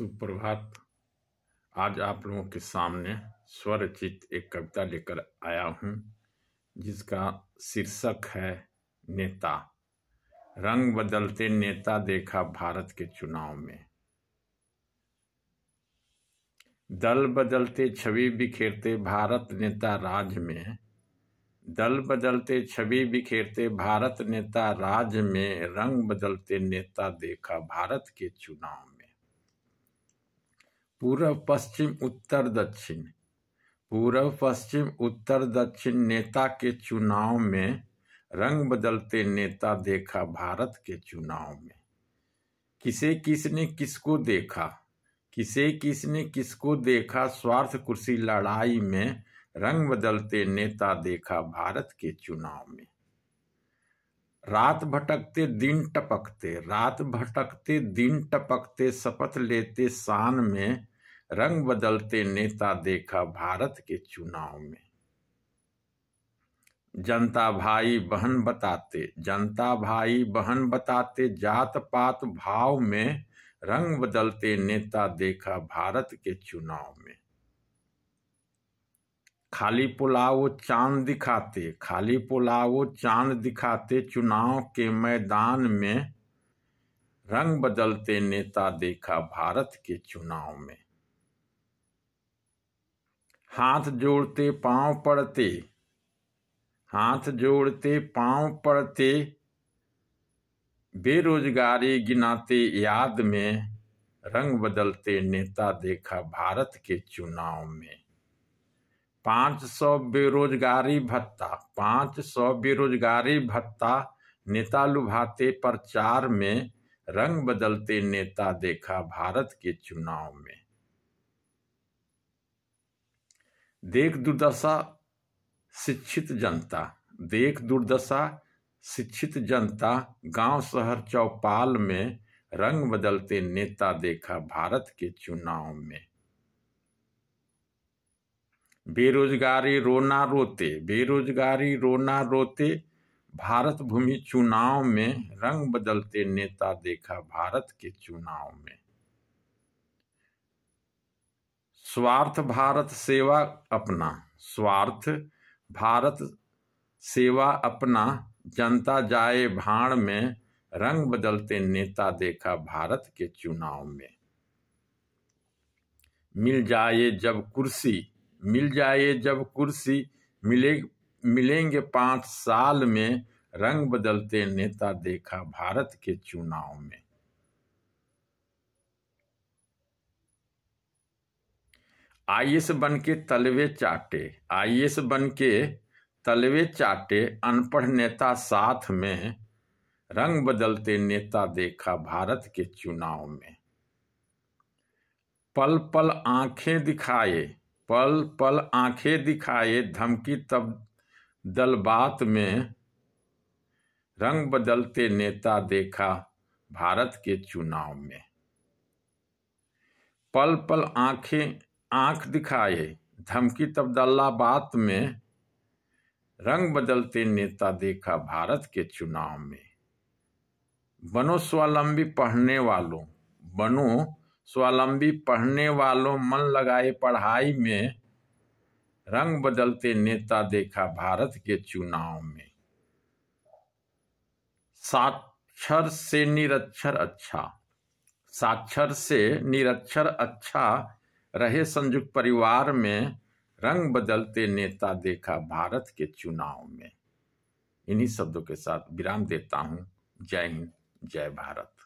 सुप्रभात आज आप लोगों के सामने स्वरचित एक कविता लेकर आया हूँ जिसका शीर्षक है नेता रंग बदलते नेता देखा भारत के चुनाव में दल बदलते छवि बिखेरते भारत नेता राज में दल बदलते छवि बिखेरते भारत नेता राज में रंग बदलते नेता देखा भारत के चुनाव में पूर्व पश्चिम उत्तर दक्षिण पूर्व पश्चिम उत्तर दक्षिण नेता के चुनाव में रंग बदलते नेता देखा भारत के चुनाव में किसे किसने किसको देखा किसे किसने किसको देखा स्वार्थ कुर्सी लड़ाई में रंग बदलते नेता देखा भारत के चुनाव में रात भटकते दिन टपकते रात भटकते दिन टपकते शपथ लेते शान में रंग बदलते नेता देखा भारत के चुनाव में जनता भाई बहन बताते जनता भाई बहन बताते जात पात भाव में रंग बदलते नेता देखा भारत के चुनाव में खाली पुलाव चांद दिखाते खाली पुलाव चांद दिखाते चुनाव के मैदान में रंग बदलते नेता देखा भारत के चुनाव में हाथ जोड़ते पांव पड़ते हाथ जोड़ते पांव पड़ते बेरोजगारी गिनाते याद में रंग बदलते नेता देखा भारत के चुनाव में पाँच सौ बेरोजगारी भत्ता पाँच सौ बेरोजगारी भत्ता नेता लुभाते प्रचार में रंग बदलते नेता देखा भारत के चुनाव में देख दुर्दशा शिक्षित जनता देख दुर्दशा शिक्षित जनता गांव शहर चौपाल में रंग बदलते नेता देखा भारत के चुनाव में बेरोजगारी रोना रोते बेरोजगारी रोना रोते भारत भूमि चुनाव में रंग बदलते नेता देखा भारत के चुनाव में स्वार्थ भारत सेवा अपना स्वार्थ भारत सेवा अपना जनता जाए भाड़ में रंग बदलते नेता देखा भारत के चुनाव में मिल जाए जब कुर्सी मिल जाए जब कुर्सी मिले मिलेंगे पाँच साल में रंग बदलते नेता देखा भारत के चुनाव में आईएएस बन के तलवे चाटे आईएएस बन के तलवे चाटे अनपढ़ नेता साथ में रंग बदलते नेता देखा भारत के चुनाव में पल पल आंखें दिखाए पल पल आंखें दिखाए धमकी तब दल बात में रंग बदलते नेता देखा भारत के चुनाव में पल पल आंखें आंख दिखाए धमकी तब बात में रंग बदलते नेता देखा भारत के चुनाव में बनो स्वावलंबी पढ़ने वालों बनो स्वावलंबी पढ़ने वालों मन लगाए पढ़ाई में रंग बदलते नेता देखा भारत के चुनाव में साक्षर से निरक्षर अच्छा साक्षर से निरक्षर अच्छा रहे संयुक्त परिवार में रंग बदलते नेता देखा भारत के चुनाव में इन्हीं शब्दों के साथ विराम देता हूं जय हिंद जय भारत